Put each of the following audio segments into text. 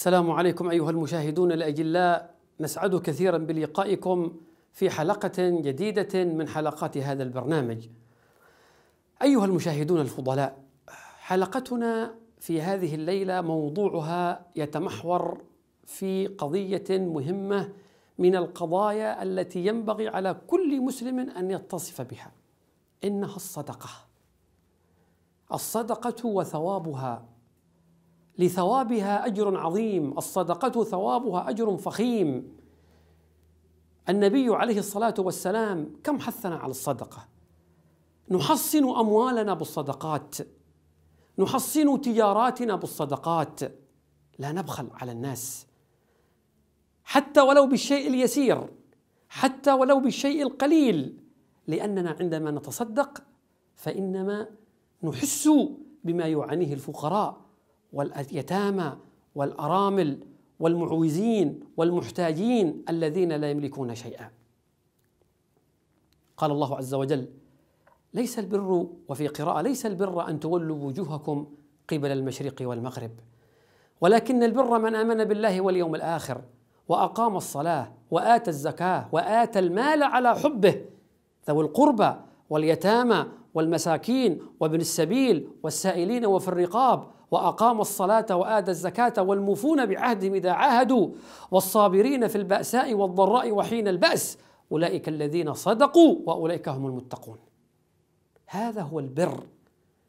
السلام عليكم ايها المشاهدون الاجلاء نسعد كثيرا بلقائكم في حلقه جديده من حلقات هذا البرنامج. ايها المشاهدون الفضلاء حلقتنا في هذه الليله موضوعها يتمحور في قضيه مهمه من القضايا التي ينبغي على كل مسلم ان يتصف بها انها الصدقه. الصدقه وثوابها لثوابها اجر عظيم الصدقه ثوابها اجر فخيم النبي عليه الصلاه والسلام كم حثنا على الصدقه نحصن اموالنا بالصدقات نحصن تجاراتنا بالصدقات لا نبخل على الناس حتى ولو بالشيء اليسير حتى ولو بالشيء القليل لاننا عندما نتصدق فانما نحس بما يعانيه الفقراء واليتامى والارامل والمعوزين والمحتاجين الذين لا يملكون شيئا قال الله عز وجل ليس البر وفي قراءه ليس البر ان تولوا وجوهكم قبل المشرق والمغرب ولكن البر من امن بالله واليوم الاخر واقام الصلاه واتى الزكاه واتى المال على حبه ذوي القربى واليتامى والمساكين وابن السبيل والسائلين وفي الرقاب وأقام الصلاه وآد الزكاه والموفون بعهدهم اذا عاهدوا والصابرين في الباساء والضراء وحين الباس اولئك الذين صدقوا واولئك هم المتقون هذا هو البر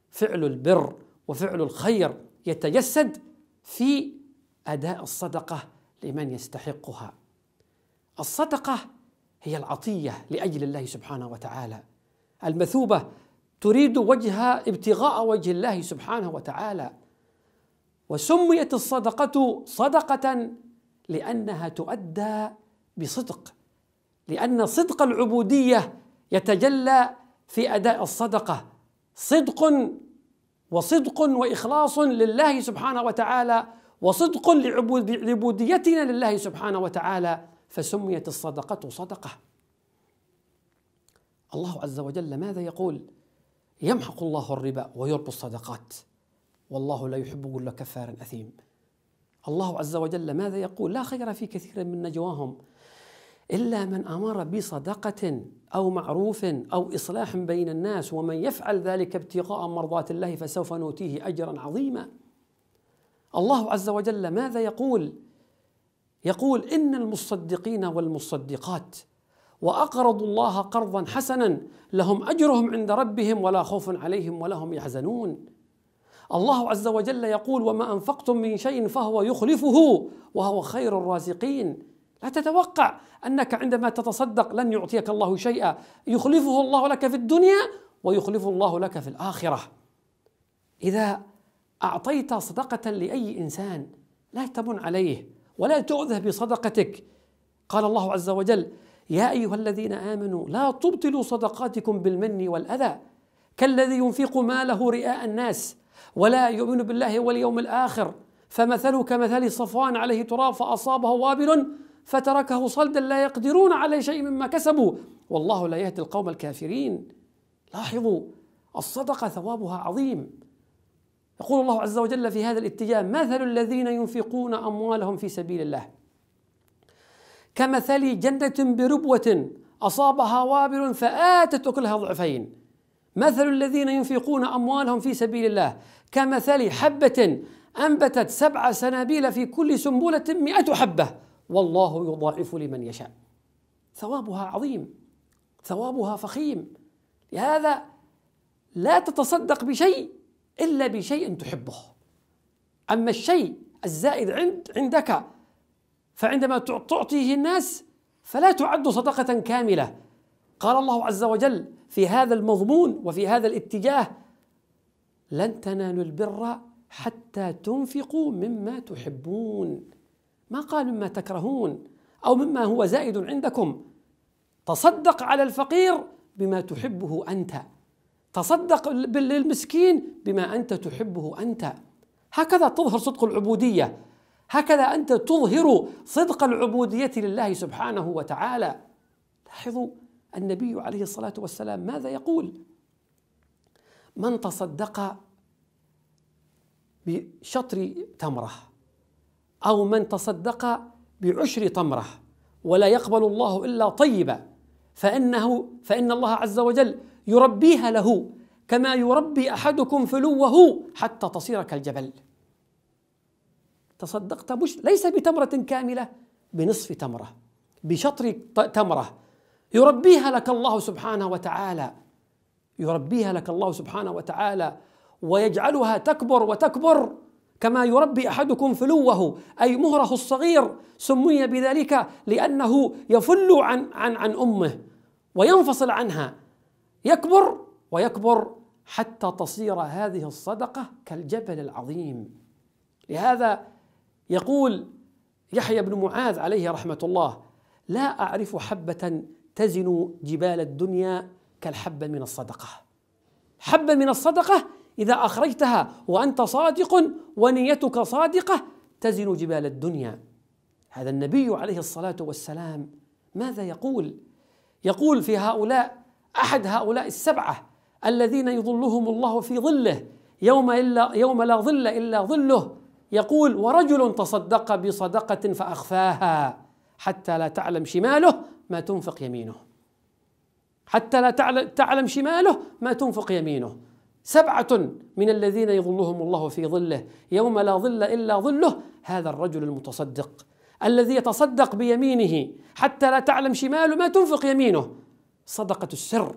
فعل البر وفعل الخير يتجسد في اداء الصدقه لمن يستحقها الصدقه هي العطيه لاجل الله سبحانه وتعالى المثوبه تريد وجه ابتغاء وجه الله سبحانه وتعالى وسميت الصدقه صدقه لانها تؤدى بصدق لان صدق العبوديه يتجلى في اداء الصدقه صدق وصدق واخلاص لله سبحانه وتعالى وصدق لعبوديتنا لله سبحانه وتعالى فسميت الصدقه صدقه الله عز وجل ماذا يقول يمحق الله الربا ويربو الصدقات والله لا يحب كل كفار أثيم الله عز وجل ماذا يقول لا خير في كثير من نجواهم إلا من أمر بصدقة أو معروف أو إصلاح بين الناس ومن يفعل ذلك ابتغاء مرضات الله فسوف نؤتيه أجرا عظيما الله عز وجل ماذا يقول يقول إن المصدقين والمصدقات واقرضوا الله قرضا حسنا لهم اجرهم عند ربهم ولا خوف عليهم ولا هم يحزنون الله عز وجل يقول وما انفقتم من شيء فهو يخلفه وهو خير الرازقين لا تتوقع انك عندما تتصدق لن يعطيك الله شيئا يخلفه الله لك في الدنيا ويخلف الله لك في الاخره اذا اعطيت صدقه لاي انسان لا تمن عليه ولا تؤذه بصدقتك قال الله عز وجل يا ايها الذين امنوا لا تبطلوا صدقاتكم بالمن والاذى كالذي ينفق ماله رئاء الناس ولا يؤمن بالله واليوم الاخر فمثله كمثل صفوان عليه تراب فاصابه وابل فتركه صلدا لا يقدرون على شيء مما كسبوا والله لا يهدي القوم الكافرين لاحظوا الصدقه ثوابها عظيم يقول الله عز وجل في هذا الاتجاه مثل الذين ينفقون اموالهم في سبيل الله كمثل جنة بربوة أصابها وابل فآتت أكلها ضعفين مثل الذين ينفقون أموالهم في سبيل الله كمثل حبة أنبتت سبع سنابيل في كل سنبلة مئة حبة والله يضاعف لمن يشاء ثوابها عظيم ثوابها فخيم لهذا لا تتصدق بشيء إلا بشيء تحبه أما الشيء الزائد عند عندك فعندما تعطيه الناس فلا تعد صدقة كاملة قال الله عز وجل في هذا المضمون وفي هذا الاتجاه لن تنالوا البر حتى تنفقوا مما تحبون ما قال مما تكرهون او مما هو زائد عندكم تصدق على الفقير بما تحبه انت تصدق للمسكين بما انت تحبه انت هكذا تظهر صدق العبوديه هكذا أنت تظهر صدق العبودية لله سبحانه وتعالى لاحظوا النبي عليه الصلاة والسلام ماذا يقول من تصدق بشطر تمرة أو من تصدق بعشر تمرة ولا يقبل الله إلا طيبا فإنه فإن الله عز وجل يربيها له كما يربي أحدكم فلوه حتى تصير كالجبل تصدقت مش ليس بتمرة كاملة بنصف تمرة بشطر تمرة يربيها لك الله سبحانه وتعالى يربيها لك الله سبحانه وتعالى ويجعلها تكبر وتكبر كما يربي احدكم فلوه اي مهره الصغير سمي بذلك لانه يفل عن عن عن امه وينفصل عنها يكبر ويكبر حتى تصير هذه الصدقه كالجبل العظيم لهذا يقول يحيى بن معاذ عليه رحمه الله لا اعرف حبه تزن جبال الدنيا كالحبه من الصدقه حبه من الصدقه اذا اخرجتها وانت صادق ونيتك صادقه تزن جبال الدنيا هذا النبي عليه الصلاه والسلام ماذا يقول يقول في هؤلاء احد هؤلاء السبعه الذين يظلهم الله في ظله يوم الا يوم لا ظل الا ظله يقول ورجل تصدق بصدقة فأخفاها حتى لا تعلم شماله ما تنفق يمينه حتى لا تعلم شماله ما تنفق يمينه سبعة من الذين يظلهم الله في ظله يوم لا ظل إلا ظله هذا الرجل المتصدق الذي يتصدق بيمينه حتى لا تعلم شماله ما تنفق يمينه صدقة السر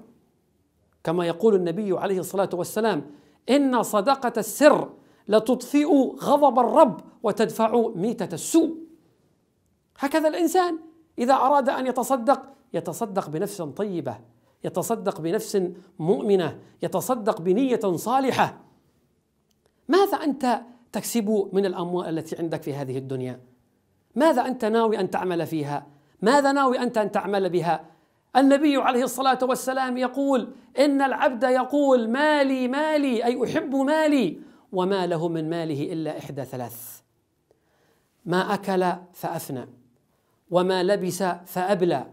كما يقول النبي عليه الصلاة والسلام إن صدقة السر لتطفئ غضب الرب وتدفع ميتة السوء هكذا الإنسان إذا أراد أن يتصدق يتصدق بنفس طيبة يتصدق بنفس مؤمنة يتصدق بنية صالحة ماذا أنت تكسب من الأموال التي عندك في هذه الدنيا ماذا أنت ناوي أن تعمل فيها ماذا ناوي أنت أن تعمل بها النبي عليه الصلاة والسلام يقول إن العبد يقول مالي مالي أي أحب مالي وما له من ماله الا احدى ثلاث ما اكل فافنى وما لبس فابلى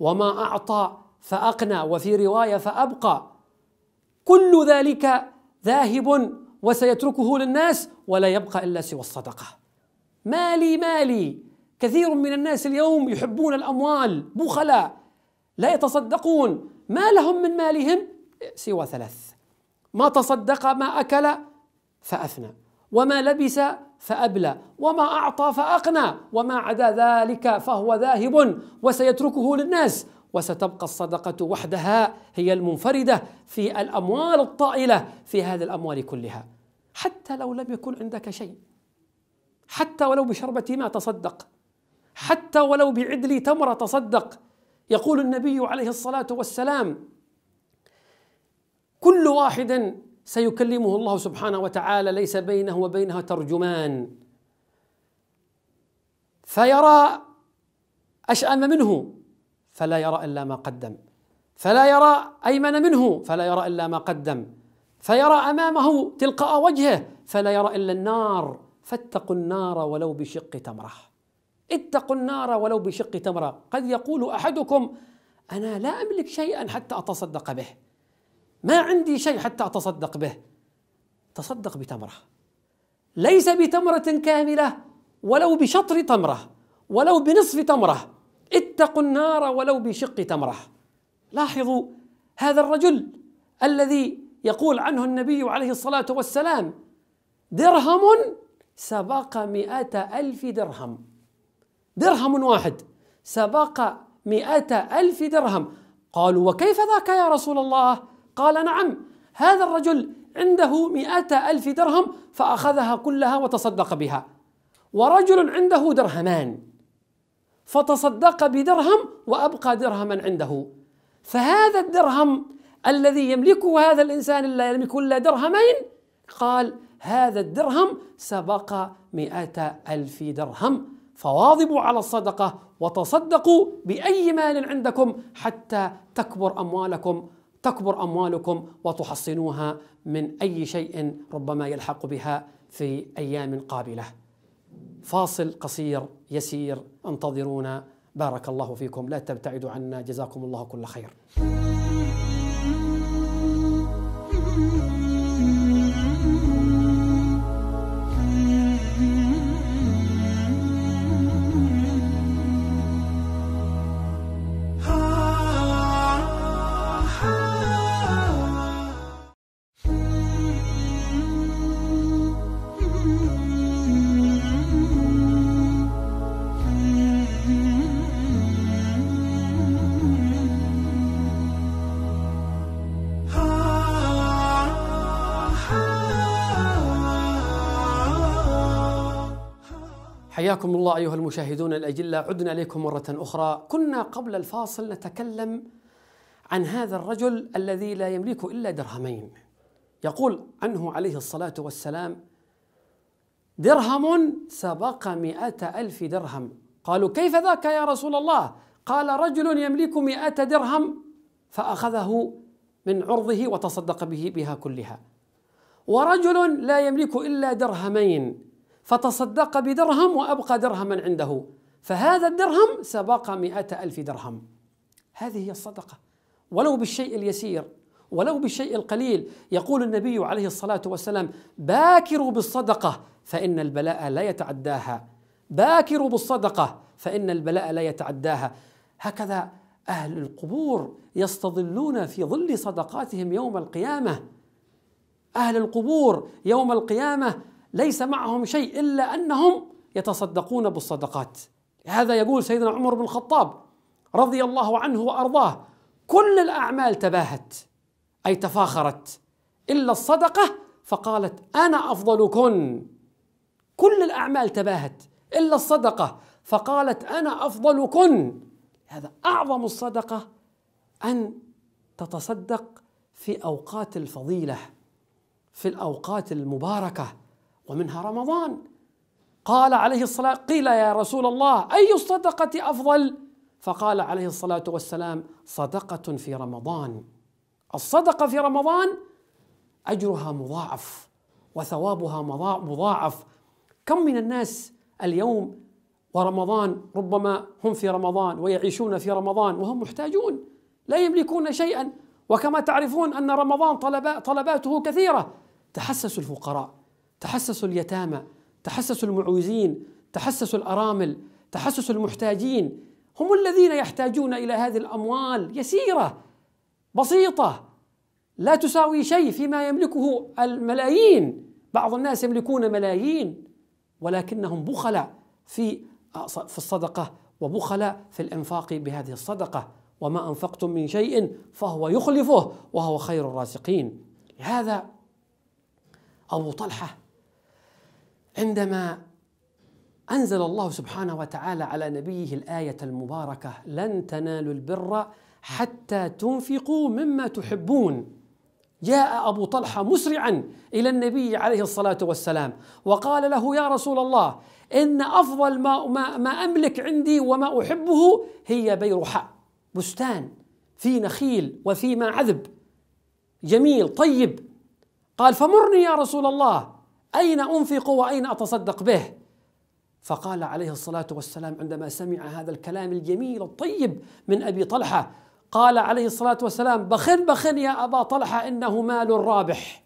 وما اعطى فاقنى وفي روايه فابقى كل ذلك ذاهب وسيتركه للناس ولا يبقى الا سوى الصدقه مالي مالي كثير من الناس اليوم يحبون الاموال بخلاء لا يتصدقون ما لهم من مالهم إيه، سوى ثلاث ما تصدق ما اكل فأثنى وما لبس فأبلى وما أعطى فأقنى وما عدا ذلك فهو ذاهب وسيتركه للناس وستبقى الصدقة وحدها هي المنفردة في الأموال الطائلة في هذه الأموال كلها حتى لو لم يكن عندك شيء حتى ولو بشربة ماء تصدق حتى ولو بعدل تمرة تصدق يقول النبي عليه الصلاة والسلام كل واحد سيكلمه الله سبحانه وتعالى ليس بينه وبينها ترجمان فيرى أشأم منه فلا يرى إلا ما قدم فلا يرى أيمن منه فلا يرى إلا ما قدم فيرى أمامه تلقاء وجهه فلا يرى إلا النار فاتقوا النار ولو بشق تمرة اتقوا النار ولو بشق تمرة قد يقول أحدكم أنا لا أملك شيئا حتى أتصدق به ما عندي شيء حتى أتصدق به تصدق بتمرة ليس بتمرة كاملة ولو بشطر تمرة ولو بنصف تمرة اتقوا النار ولو بشق تمرة لاحظوا هذا الرجل الذي يقول عنه النبي عليه الصلاة والسلام درهم سبق مئة ألف درهم درهم واحد سبق مئة ألف درهم قالوا وكيف ذاك يا رسول الله قال نعم هذا الرجل عنده مئة ألف درهم فأخذها كلها وتصدق بها ورجل عنده درهمان فتصدق بدرهم وأبقى درهما عنده فهذا الدرهم الذي يملكه هذا الإنسان لا يملك إلا درهمين قال هذا الدرهم سبق مئة ألف درهم فواظبوا على الصدقة وتصدقوا بأي مال عندكم حتى تكبر أموالكم تكبر اموالكم وتحصنوها من اي شيء ربما يلحق بها في ايام قابله. فاصل قصير يسير انتظرونا بارك الله فيكم لا تبتعدوا عنا جزاكم الله كل خير. حياكم الله أيها المشاهدون الأجلة عدنا إليكم مرة أخرى كنا قبل الفاصل نتكلم عن هذا الرجل الذي لا يملك إلا درهمين يقول عنه عليه الصلاة والسلام درهم سبق مئة ألف درهم قالوا كيف ذاك يا رسول الله قال رجل يملك مئة درهم فأخذه من عرضه وتصدق به بها كلها ورجل لا يملك إلا درهمين فتصدق بدرهم وأبقى درهما عنده فهذا الدرهم سبق مئة ألف درهم هذه هي الصدقة ولو بالشيء اليسير ولو بالشيء القليل يقول النبي عليه الصلاة والسلام باكروا بالصدقة فإن البلاء لا يتعداها باكروا بالصدقة فإن البلاء لا يتعداها هكذا أهل القبور يستظلون في ظل صدقاتهم يوم القيامة أهل القبور يوم القيامة ليس معهم شيء إلا أنهم يتصدقون بالصدقات هذا يقول سيدنا عمر بن الخطاب رضي الله عنه وأرضاه كل الأعمال تباهت أي تفاخرت إلا الصدقة فقالت أنا أفضلكن كل الأعمال تباهت إلا الصدقة فقالت أنا أفضلكن هذا أعظم الصدقة أن تتصدق في أوقات الفضيلة في الأوقات المباركة ومنها رمضان قال عليه الصلاة قيل يا رسول الله أي الصدقة أفضل فقال عليه الصلاة والسلام صدقة في رمضان الصدقة في رمضان أجرها مضاعف وثوابها مضاعف كم من الناس اليوم ورمضان ربما هم في رمضان ويعيشون في رمضان وهم محتاجون لا يملكون شيئا وكما تعرفون ان رمضان طلباته كثيره تحسسوا الفقراء تحسسوا اليتامى تحسسوا المعوزين تحسسوا الارامل تحسسوا المحتاجين هم الذين يحتاجون الى هذه الاموال يسيره بسيطه لا تساوي شيء فيما يملكه الملايين بعض الناس يملكون ملايين ولكنهم بخلاء في في الصدقه وبخلاء في الانفاق بهذه الصدقه وما انفقتم من شيء فهو يخلفه وهو خير الرازقين لهذا ابو طلحه عندما أنزل الله سبحانه وتعالى على نبيه الآية المباركة لن تنالوا البر حتى تنفقوا مما تحبون جاء أبو طلحة مسرعا إلى النبي عليه الصلاة والسلام وقال له يا رسول الله إن أفضل ما, ما, ما أملك عندي وما أحبه هي بيرحاء بستان في نخيل وفي ما عذب جميل طيب قال فمرني يا رسول الله أين أنفق وأين أتصدق به فقال عليه الصلاة والسلام عندما سمع هذا الكلام الجميل الطيب من أبي طلحة قال عليه الصلاة والسلام بخن بخن يا أبا طلحة إنه مال رابح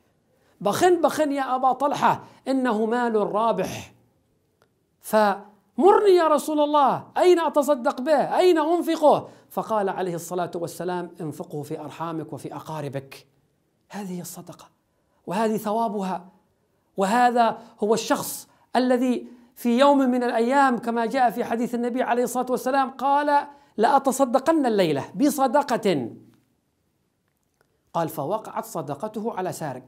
بخن بخن يا أبا طلحة إنه مال رابح فمرني يا رسول الله أين أتصدق به أين أنفقه فقال عليه الصلاة والسلام انفقه في أرحامك وفي أقاربك هذه الصدقة وهذه ثوابها وهذا هو الشخص الذي في يوم من الايام كما جاء في حديث النبي عليه الصلاه والسلام قال لأتصدقن الليله بصدقه قال فوقعت صدقته على سارق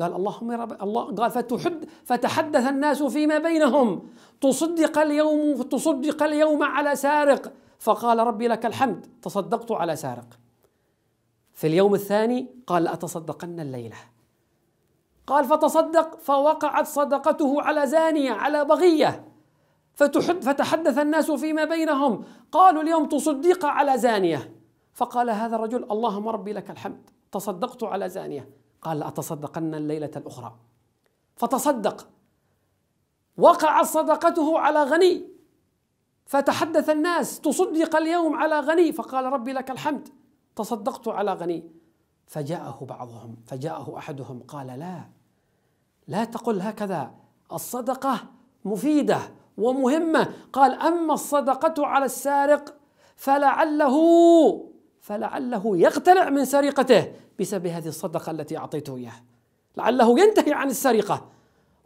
قال اللهم رب الله قال فتحد فتحدث الناس فيما بينهم تصدق اليوم تصدق اليوم على سارق فقال ربي لك الحمد تصدقت على سارق في اليوم الثاني قال لأتصدقن الليله قال فتصدق فوقعت صدقته على زانية على بغية فتحد فتحدث الناس فيما بينهم قالوا اليوم تصدق على زانية فقال هذا الرجل اللهم ربي لك الحمد تصدقت على زانية قال لأتصدقن الليلة الأخرى فتصدق وقعت صدقته على غني فتحدث الناس تصدق اليوم على غني فقال ربي لك الحمد تصدقت على غني فجاءه بعضهم فجاءه احدهم قال لا لا تقل هكذا الصدقه مفيده ومهمه قال اما الصدقه على السارق فلعله فلعله يقتلع من سرقته بسبب هذه الصدقه التي اعطيته اياه لعله ينتهي عن السرقه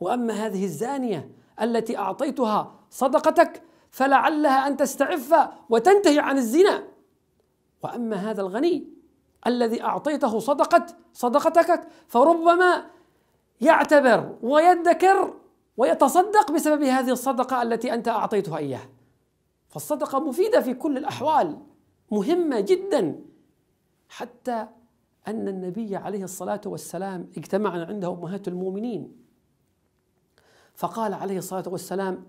واما هذه الزانيه التي اعطيتها صدقتك فلعلها ان تستعف وتنتهي عن الزنا واما هذا الغني الذي أعطيته صدقة صدقتك فربما يعتبر ويدكر ويتصدق بسبب هذه الصدقة التي أنت أعطيتها إياه فالصدقة مفيدة في كل الأحوال مهمة جدا حتى أن النبي عليه الصلاة والسلام اجتمع عنده أمهات المؤمنين فقال عليه الصلاة والسلام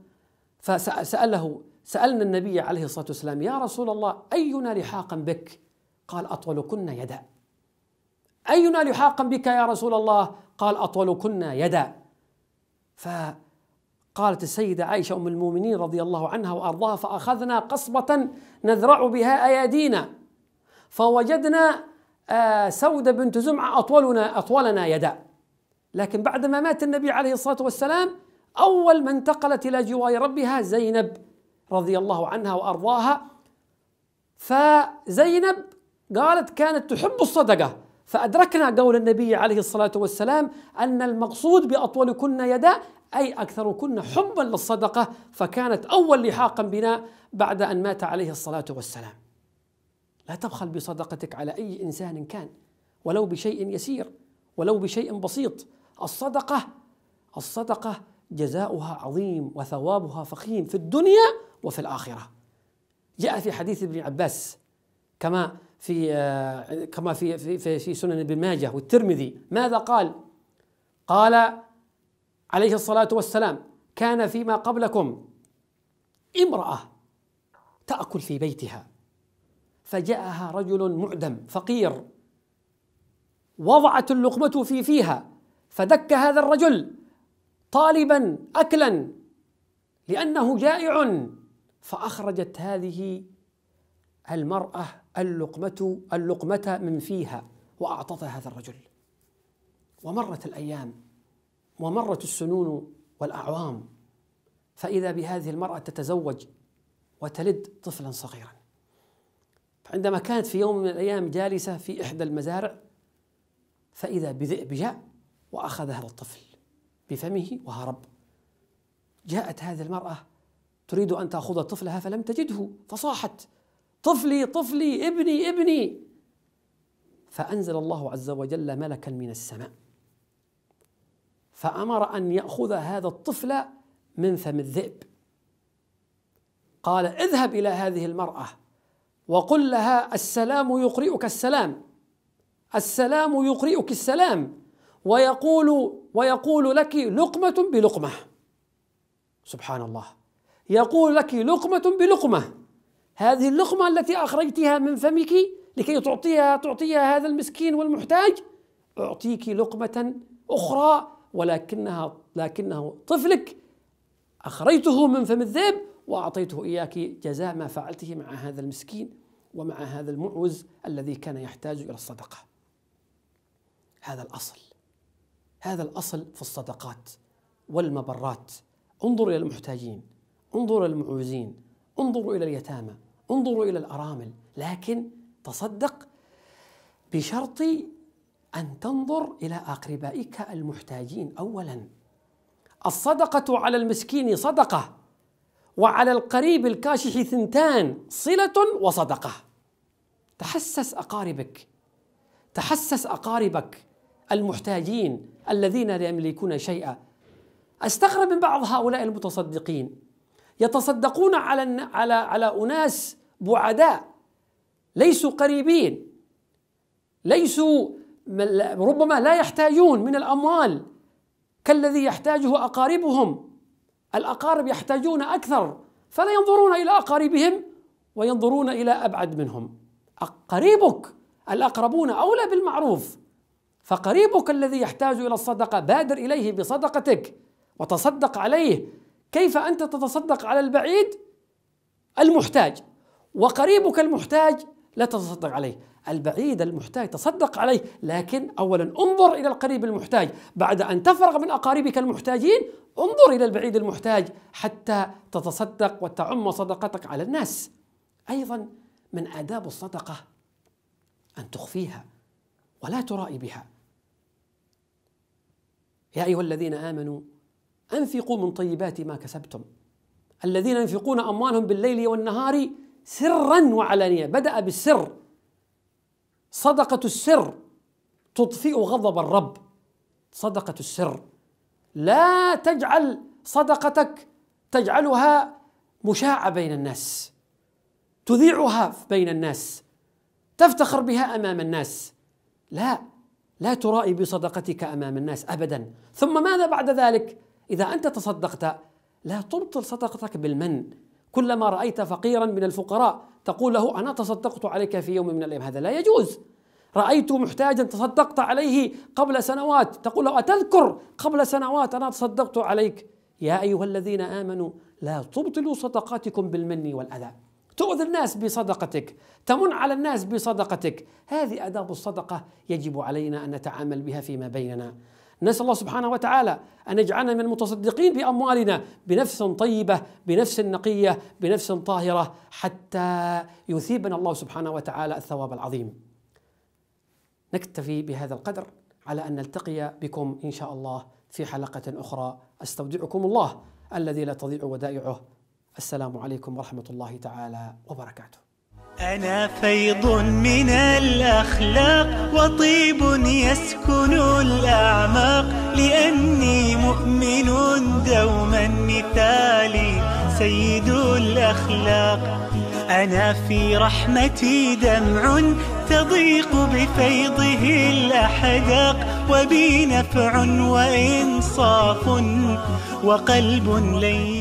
فسأله سألنا النبي عليه الصلاة والسلام يا رسول الله أينا لحاقا بك قال أطولكن يدا أينا لحاقا بك يا رسول الله قال أطولكن يدا فقالت السيدة عائشة أم المؤمنين رضي الله عنها وأرضاها فأخذنا قصبة نذرع بها أيادينا فوجدنا آه, سودة بنت زمعة أطولنا أطولنا يدا لكن بعد ما مات النبي عليه الصلاة والسلام أول ما انتقلت إلى جوار ربها زينب رضي الله عنها وأرضاها فزينب قالت كانت تحب الصدقة فأدركنا قول النبي عليه الصلاة والسلام أن المقصود بأطولكن يدا أي أكثركن حبا للصدقة فكانت أول لحاقا بنا بعد أن مات عليه الصلاة والسلام لا تبخل بصدقتك على أي إنسان كان ولو بشيء يسير ولو بشيء بسيط الصدقة الصدقة جزاؤها عظيم وثوابها فخيم في الدنيا وفي الآخرة جاء في حديث ابن عباس كما في آه، كما في في في سنن ابن ماجه والترمذي ماذا قال؟ قال عليه الصلاه والسلام كان فيما قبلكم امراه تاكل في بيتها فجاءها رجل معدم فقير وضعت اللقمه في فيها فدك هذا الرجل طالبا اكلا لانه جائع فاخرجت هذه المرأة اللقمة اللقمة من فيها وأعطتها هذا الرجل ومرت الأيام ومرت السنون والأعوام فإذا بهذه المرأة تتزوج وتلد طفلا صغيرا فعندما كانت في يوم من الأيام جالسة في إحدى المزارع فإذا بذئب جاء وأخذ هذا الطفل بفمه وهرب جاءت هذه المرأة تريد أن تأخذ طفلها فلم تجده فصاحت طفلي طفلي ابني ابني فأنزل الله عز وجل ملكا من السماء فأمر أن يأخذ هذا الطفل من فم الذئب قال اذهب إلى هذه المرأة وقل لها السلام يقرئك السلام السلام يقرئك السلام ويقول ويقول لك لقمة بلقمة سبحان الله يقول لك لقمة بلقمة هذه اللقمة التي أخرجتها من فمك لكي تعطيها تعطيها هذا المسكين والمحتاج أعطيك لقمة أخرى ولكنها لكنه طفلك أخرجته من فم الذئب وأعطيته إياك جزاء ما فعلته مع هذا المسكين ومع هذا المعوز الذي كان يحتاج إلى الصدقة هذا الأصل هذا الأصل في الصدقات والمبرات انظر إلى المحتاجين انظر إلى المعوزين انظروا إلى اليتامى انظروا إلى الأرامل لكن تصدق بشرط أن تنظر إلى أقربائك المحتاجين أولا الصدقة على المسكين صدقة وعلى القريب الكاشح ثنتان صلة وصدقة تحسس أقاربك تحسس أقاربك المحتاجين الذين لا يملكون شيئا استغرب من بعض هؤلاء المتصدقين يتصدقون على على على اناس بعداء ليسوا قريبين ليسوا ربما لا يحتاجون من الاموال كالذي يحتاجه اقاربهم الاقارب يحتاجون اكثر فلا ينظرون الى اقاربهم وينظرون الى ابعد منهم قريبك الاقربون اولى بالمعروف فقريبك الذي يحتاج الى الصدقه بادر اليه بصدقتك وتصدق عليه كيف انت تتصدق على البعيد المحتاج وقريبك المحتاج لا تتصدق عليه البعيد المحتاج تصدق عليه لكن اولا انظر الى القريب المحتاج بعد ان تفرغ من اقاربك المحتاجين انظر الى البعيد المحتاج حتى تتصدق وتعم صدقتك على الناس ايضا من اداب الصدقه ان تخفيها ولا ترائي بها يا ايها الذين امنوا انفقوا من طيبات ما كسبتم الذين ينفقون اموالهم بالليل والنهار سرا وعلانيه بدا بالسر صدقه السر تطفئ غضب الرب صدقه السر لا تجعل صدقتك تجعلها مشاعه بين الناس تذيعها بين الناس تفتخر بها امام الناس لا لا ترائي بصدقتك امام الناس ابدا ثم ماذا بعد ذلك اذا انت تصدقت لا تبطل صدقتك بالمن كلما رأيت فقيرا من الفقراء تقول له أنا تصدقت عليك في يوم من الأيام هذا لا يجوز رأيت محتاجا تصدقت عليه قبل سنوات تقول له أتذكر قبل سنوات أنا تصدقت عليك يا أيها الذين آمنوا لا تبطلوا صدقاتكم بالمن والأذى تؤذي الناس بصدقتك تمن على الناس بصدقتك هذه آداب الصدقة يجب علينا أن نتعامل بها فيما بيننا نسأل الله سبحانه وتعالى أن يجعلنا من المتصدقين بأموالنا بنفس طيبة بنفس نقية بنفس طاهرة حتى يثيبنا الله سبحانه وتعالى الثواب العظيم نكتفي بهذا القدر على أن نلتقي بكم إن شاء الله في حلقة أخرى أستودعكم الله الذي لا تضيع ودائعه السلام عليكم ورحمة الله تعالى وبركاته أنا فيض من الأخلاق وطيب يسكن الأعماق لأني مؤمن دوما مثالي سيد الأخلاق أنا في رحمتي دمع تضيق بفيضه الأحداق وبي نفع وإنصاف وقلب لين